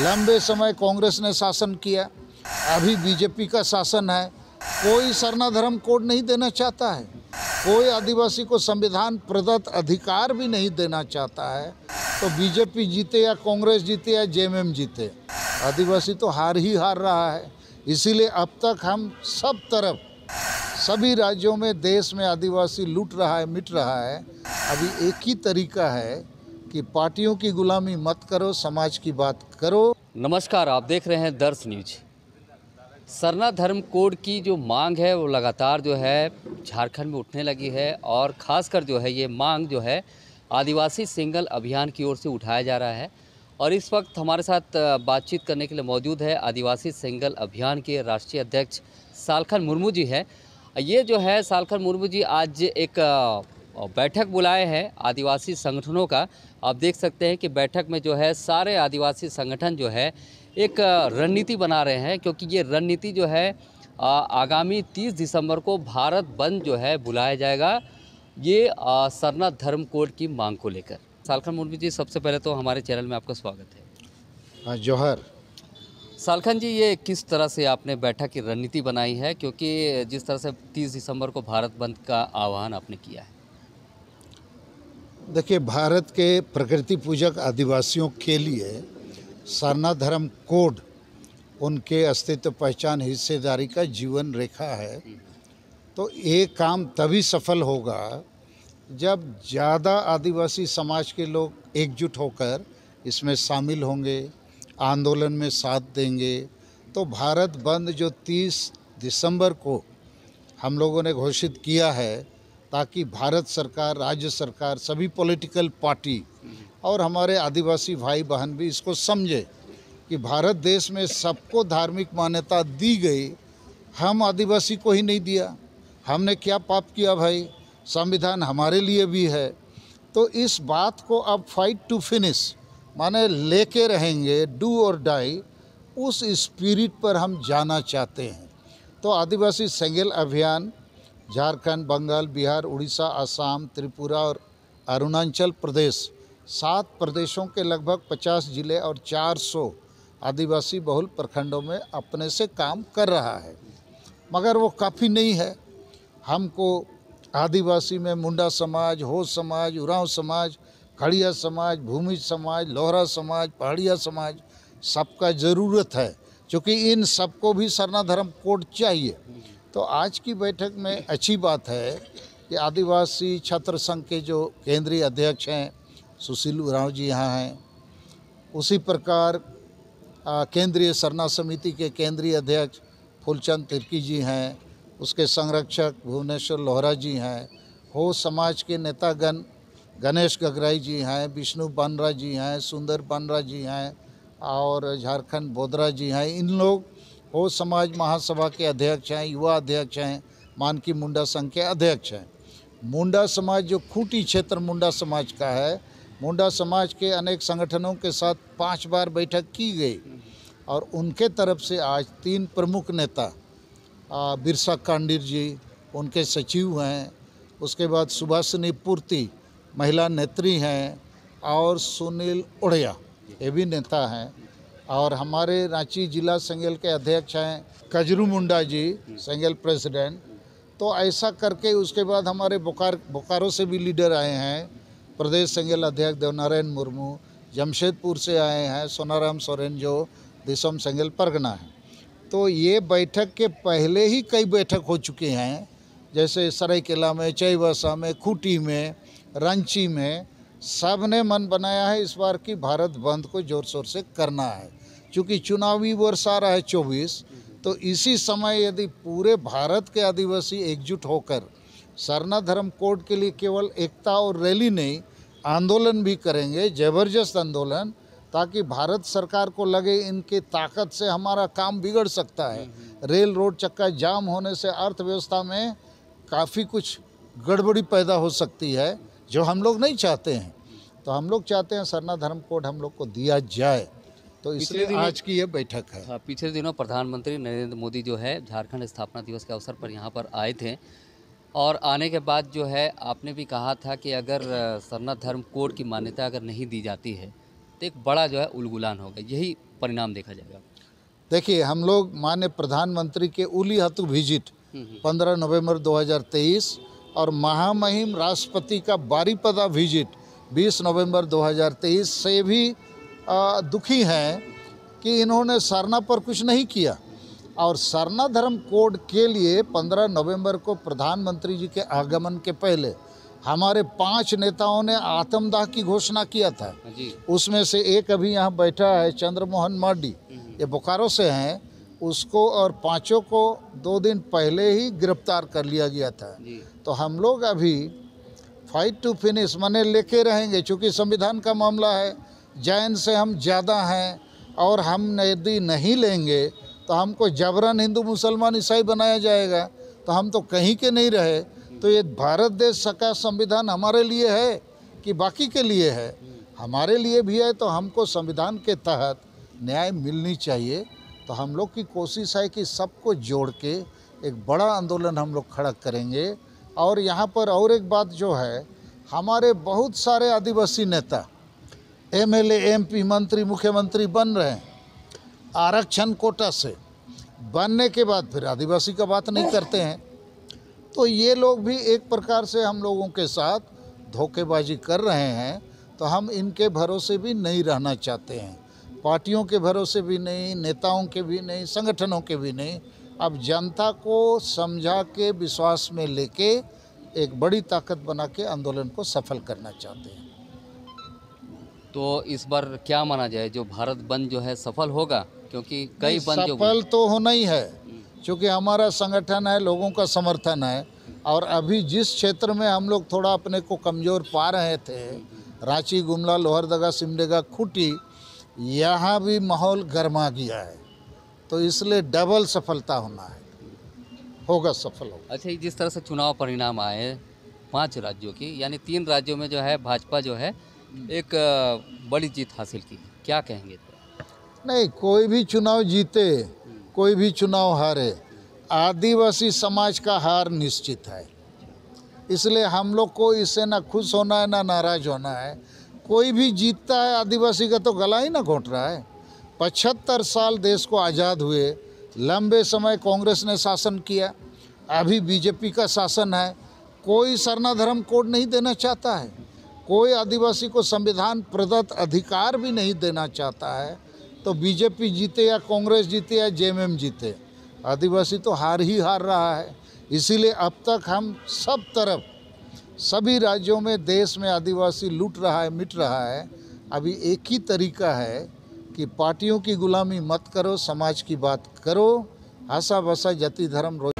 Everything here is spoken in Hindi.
लंबे समय कांग्रेस ने शासन किया अभी बीजेपी का शासन है कोई सरना धर्म कोड नहीं देना चाहता है कोई आदिवासी को संविधान प्रदत्त अधिकार भी नहीं देना चाहता है तो बीजेपी जीते या कांग्रेस जीते या जेएमएम जीते आदिवासी तो हार ही हार रहा है इसीलिए अब तक हम सब तरफ सभी राज्यों में देश में आदिवासी लूट रहा है मिट रहा है अभी एक ही तरीका है कि पार्टियों की गुलामी मत करो समाज की बात करो नमस्कार आप देख रहे हैं दर्श न्यूज सरना धर्म कोड की जो मांग है वो लगातार जो है झारखंड में उठने लगी है और ख़ासकर जो है ये मांग जो है आदिवासी सिंगल अभियान की ओर से उठाया जा रहा है और इस वक्त हमारे साथ बातचीत करने के लिए मौजूद है आदिवासी सिंगल अभियान के राष्ट्रीय अध्यक्ष सालखन मुर्मू जी हैं ये जो है सालखन मुर्मू जी आज एक बैठक बुलाए हैं आदिवासी संगठनों का आप देख सकते हैं कि बैठक में जो है सारे आदिवासी संगठन जो है एक रणनीति बना रहे हैं क्योंकि ये रणनीति जो है आगामी 30 दिसंबर को भारत बंद जो है बुलाया जाएगा ये सरना धर्म कोड की मांग को लेकर सालखन मुर्मी जी सबसे पहले तो हमारे चैनल में आपका स्वागत है हाँ, जौहर सालखन जी ये किस तरह से आपने बैठक की रणनीति बनाई है क्योंकि जिस तरह से 30 दिसंबर को भारत बंद का आह्वान आपने किया है देखिए भारत के प्रकृति पूजक आदिवासियों के लिए सरना धर्म कोड उनके अस्तित्व पहचान हिस्सेदारी का जीवन रेखा है तो ये काम तभी सफल होगा जब ज़्यादा आदिवासी समाज के लोग एकजुट होकर इसमें शामिल होंगे आंदोलन में साथ देंगे तो भारत बंद जो 30 दिसंबर को हम लोगों ने घोषित किया है ताकि भारत सरकार राज्य सरकार सभी पॉलिटिकल पार्टी और हमारे आदिवासी भाई बहन भी इसको समझे कि भारत देश में सबको धार्मिक मान्यता दी गई हम आदिवासी को ही नहीं दिया हमने क्या पाप किया भाई संविधान हमारे लिए भी है तो इस बात को अब फाइट टू फिनिश माने लेके रहेंगे डू और डाई उस स्पिरिट पर हम जाना चाहते हैं तो आदिवासी सेंगल अभियान झारखंड बंगाल बिहार उड़ीसा आसाम त्रिपुरा और अरुणाचल प्रदेश सात प्रदेशों के लगभग 50 जिले और 400 आदिवासी बहुल प्रखंडों में अपने से काम कर रहा है मगर वो काफ़ी नहीं है हमको आदिवासी में मुंडा समाज हो समाज उराव समाज खड़िया समाज भूमि समाज लोहरा समाज पहाड़िया समाज सबका ज़रूरत है क्योंकि इन सबको भी सरना धर्म कोड चाहिए तो आज की बैठक में अच्छी बात है कि आदिवासी छात्र संघ के जो केंद्रीय अध्यक्ष हैं सुशील उराव जी यहाँ हैं उसी प्रकार केंद्रीय सरना समिति के केंद्रीय अध्यक्ष फूलचंद तिर्की जी हैं उसके संरक्षक भुवनेश्वर लोहरा जी हैं हो समाज के नेतागण गणेश गगराई जी हैं विष्णु बानरा जी हैं सुंदर बानरा जी हैं और झारखंड बोधरा जी हैं इन लोग वो समाज महासभा के अध्यक्ष हैं युवा अध्यक्ष हैं मानकी मुंडा संघ के अध्यक्ष हैं मुंडा समाज जो खूंटी क्षेत्र मुंडा समाज का है मुंडा समाज के अनेक संगठनों के साथ पांच बार बैठक की गई और उनके तरफ से आज तीन प्रमुख नेता बिरसा कांडिर जी उनके सचिव हैं उसके बाद सुभाषिनी पूर्ति महिला नेत्री हैं और सुनील उड़िया ये भी नेता हैं और हमारे रांची जिला संगल के अध्यक्ष हैं कजरू मुंडा जी संगल प्रेसिडेंट तो ऐसा करके उसके बाद हमारे बोकार बोकारो से भी लीडर आए हैं प्रदेश संगल अध्यक्ष देवनारायण मुर्मू जमशेदपुर से आए हैं सोनाराम सोरेन जो दिसम संगल परगना है तो ये बैठक के पहले ही कई बैठक हो चुके हैं जैसे सरायकेला में चैबसा में खूटी में रांची में सब ने मन बनाया है इस बार की भारत बंद को जोर शोर से करना है क्योंकि चुनावी वर्ष आ रहा है चौबीस तो इसी समय यदि पूरे भारत के आदिवासी एकजुट होकर सरना धर्म कोड के लिए केवल एकता और रैली नहीं आंदोलन भी करेंगे जबरदस्त आंदोलन ताकि भारत सरकार को लगे इनके ताकत से हमारा काम बिगड़ सकता है रेल रोड चक्का जाम होने से अर्थव्यवस्था में काफ़ी कुछ गड़बड़ी पैदा हो सकती है जो हम लोग नहीं चाहते हैं तो हम लोग चाहते हैं सरना धर्म कोड हम लोग को दिया जाए तो इसलिए आज की ये बैठक है हाँ, पिछले दिनों प्रधानमंत्री नरेंद्र मोदी जो है झारखंड स्थापना दिवस के अवसर पर यहाँ पर आए थे और आने के बाद जो है आपने भी कहा था कि अगर सरना धर्म कोड की मान्यता अगर नहीं दी जाती है तो एक बड़ा जो है उलगुलान होगा यही परिणाम देखा जाएगा देखिए हम लोग मान्य प्रधानमंत्री के उली हतु विजिट 15 नवंबर 2023 और महामहिम राष्ट्रपति का बारीपदा विजिट 20 नवंबर 2023 से भी आ, दुखी हैं कि इन्होंने सरना पर कुछ नहीं किया और सरना धर्म कोड के लिए 15 नवंबर को प्रधानमंत्री जी के आगमन के पहले हमारे पांच नेताओं ने आत्मदाह की घोषणा किया था उसमें से एक अभी यहाँ बैठा है चंद्रमोहन मार्डी ये बोकारो से हैं उसको और पांचों को दो दिन पहले ही गिरफ्तार कर लिया गया था तो हम लोग अभी फाइट टू फिनिश मने लेके रहेंगे चूँकि संविधान का मामला है जैन से हम ज़्यादा हैं और हम यदि नहीं लेंगे तो हमको जबरन हिंदू मुसलमान ईसाई बनाया जाएगा तो हम तो कहीं के नहीं रहे तो ये भारत देश का संविधान हमारे लिए है कि बाकी के लिए है हमारे लिए भी है तो हमको संविधान के तहत न्याय मिलनी चाहिए तो हम लोग की कोशिश है कि सबको जोड़ के एक बड़ा आंदोलन हम लोग खड़ा करेंगे और यहाँ पर और एक बात जो है हमारे बहुत सारे आदिवासी नेता एम एल एमपी मंत्री मुख्यमंत्री बन रहे हैं आरक्षण कोटा से बनने के बाद फिर आदिवासी का बात नहीं करते हैं तो ये लोग भी एक प्रकार से हम लोगों के साथ धोखेबाजी कर रहे हैं तो हम इनके भरोसे भी नहीं रहना चाहते हैं पार्टियों के भरोसे भी नहीं नेताओं के भी नहीं संगठनों के भी नहीं अब जनता को समझा के विश्वास में लेके एक बड़ी ताकत बना के आंदोलन को सफल करना चाहते हैं तो इस बार क्या माना जाए जो भारत बंद जो है सफल होगा क्योंकि कई बंद सफल तो होना ही है हम्म। क्योंकि हमारा संगठन है लोगों का समर्थन है और अभी जिस क्षेत्र में हम लोग थोड़ा अपने को कमज़ोर पा रहे थे हम्म। रांची गुमला लोहरदगा सिमडेगा खूटी यहाँ भी माहौल गर्मा गया है तो इसलिए डबल सफलता होना है होगा सफल होगा अच्छा जिस तरह से चुनाव परिणाम आए पांच राज्यों की यानी तीन राज्यों में जो है भाजपा जो है एक बड़ी जीत हासिल की क्या कहेंगे तो? नहीं कोई भी चुनाव जीते हम्म। कोई भी चुनाव हारे आदिवासी समाज का हार निश्चित है इसलिए हम लोग को इससे ना खुश होना है ना नाराज होना है कोई भी जीतता है आदिवासी का तो गला ही ना घोट रहा है पचहत्तर साल देश को आज़ाद हुए लंबे समय कांग्रेस ने शासन किया अभी बीजेपी का शासन है कोई सरना धर्म कोड नहीं देना चाहता है कोई आदिवासी को संविधान प्रदत्त अधिकार भी नहीं देना चाहता है तो बीजेपी जीते या कांग्रेस जीते या जे जीते आदिवासी तो हार ही हार रहा है इसीलिए अब तक हम सब तरफ सभी राज्यों में देश में आदिवासी लूट रहा है मिट रहा है अभी एक ही तरीका है कि पार्टियों की गुलामी मत करो समाज की बात करो आशा भाषा जाति धर्म